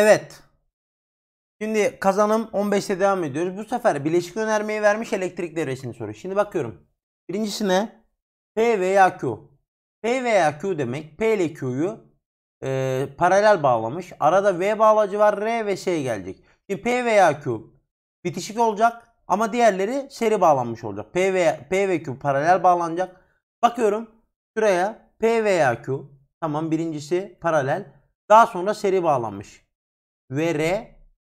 Evet. Şimdi kazanım 15'te devam ediyoruz. Bu sefer bileşik önermeyi vermiş elektrik devresini soruyor. Şimdi bakıyorum. Birincisi ne? P veya Q. P veya Q demek P ile Q'yu e, paralel bağlamış. Arada V bağlacı var. R ve şey gelecek. Şimdi P veya Q bitişik olacak ama diğerleri seri bağlanmış olacak. P ve, P ve Q paralel bağlanacak. Bakıyorum şuraya P veya Q tamam birincisi paralel. Daha sonra seri bağlanmış ve R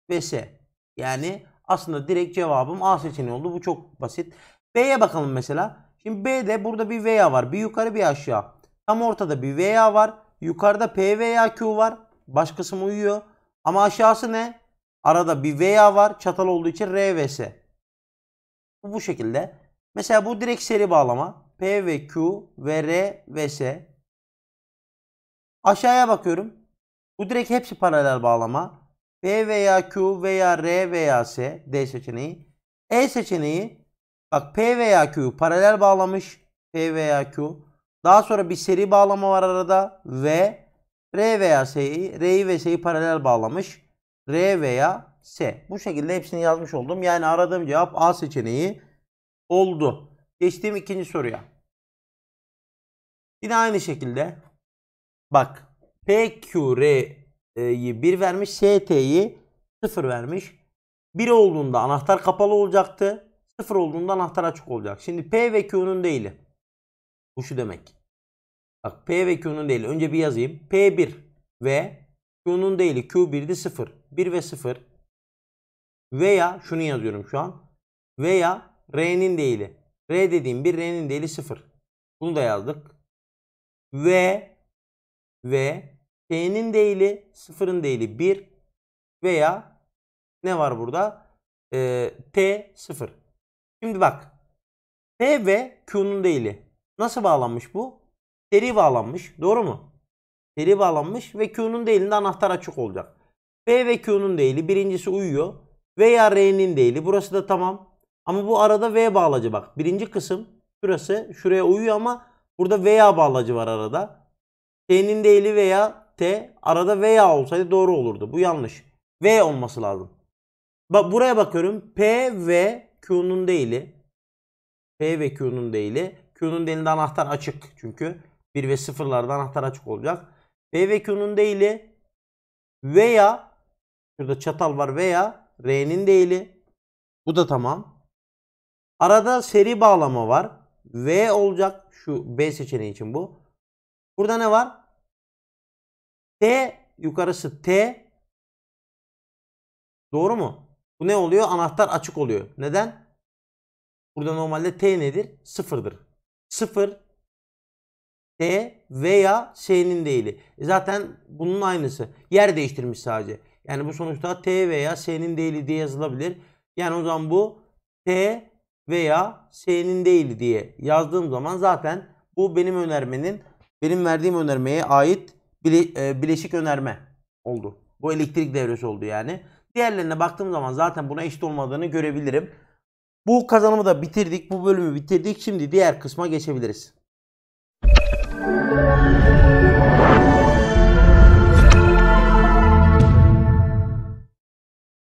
ve S. Yani aslında direkt cevabım A seçeneği oldu. Bu çok basit. B'ye bakalım mesela. Şimdi B'de burada bir veya var. Bir yukarı bir aşağı. Tam ortada bir veya var. Yukarıda P veya Q var. Baş kısmı uyuyor. Ama aşağısı ne? Arada bir veya var. Çatal olduğu için R ve S. Bu, bu şekilde. Mesela bu direkt seri bağlama. P ve Q ve R ve S. Aşağıya bakıyorum. Bu direkt hepsi paralel bağlama. P veya Q veya R veya S. D seçeneği. E seçeneği bak P veya Q paralel bağlamış. P veya Q. Daha sonra bir seri bağlama var arada. V R veya S'yi R'yi ve S'yi paralel bağlamış. R veya S. Bu şekilde hepsini yazmış oldum. Yani aradığım cevap A seçeneği oldu. Geçtiğim ikinci soruya. Yine aynı şekilde. Bak. P, 1 vermiş. ST'yi 0 vermiş. 1 olduğunda anahtar kapalı olacaktı. 0 olduğunda anahtar açık olacak. Şimdi P ve Q'nun değili. Bu şu demek. Bak P ve Q'nun değili. Önce bir yazayım. P1 ve Q'nun değili. Q1'di 0. 1 ve 0. Veya şunu yazıyorum şu an. Veya R'nin değili. R dediğim bir R'nin değili 0. Bunu da yazdık. Ve ve T'nin değili sıfırın değili 1 veya ne var burada? Ee, T 0. Şimdi bak. T ve Q'nun değili. Nasıl bağlanmış bu? Seri bağlanmış. Doğru mu? Seri bağlanmış ve Q'nun değilinde anahtar açık olacak. P ve Q'nun değili birincisi uyuyor. Veya R'nin değili. Burası da tamam. Ama bu arada V bağlacı bak. Birinci kısım şurası şuraya uyuyor ama burada veya bağlacı var arada. T'nin değili veya T arada veya olsaydı doğru olurdu. Bu yanlış. V olması lazım. Bak buraya bakıyorum. P ve Q'nun değili. P ve Q'nun değili. Q'nun değilinde anahtar açık çünkü. 1 ve 0'larda anahtar açık olacak. P ve Q'nun değili veya şurada çatal var veya R'nin değili. Bu da tamam. Arada seri bağlama var. V olacak. Şu B seçeneği için bu. Burada ne var? T yukarısı T. Doğru mu? Bu ne oluyor? Anahtar açık oluyor. Neden? Burada normalde T nedir? Sıfırdır. Sıfır T veya S'nin değili. E zaten bunun aynısı. Yer değiştirmiş sadece. Yani bu sonuçta T veya S'nin değili diye yazılabilir. Yani o zaman bu T veya S'nin değili diye yazdığım zaman zaten bu benim önermenin benim verdiğim önermeye ait bile, e, bileşik önerme oldu. Bu elektrik devresi oldu yani. Diğerlerine baktığım zaman zaten buna eşit olmadığını görebilirim. Bu kazanımı da bitirdik. Bu bölümü bitirdik. Şimdi diğer kısma geçebiliriz.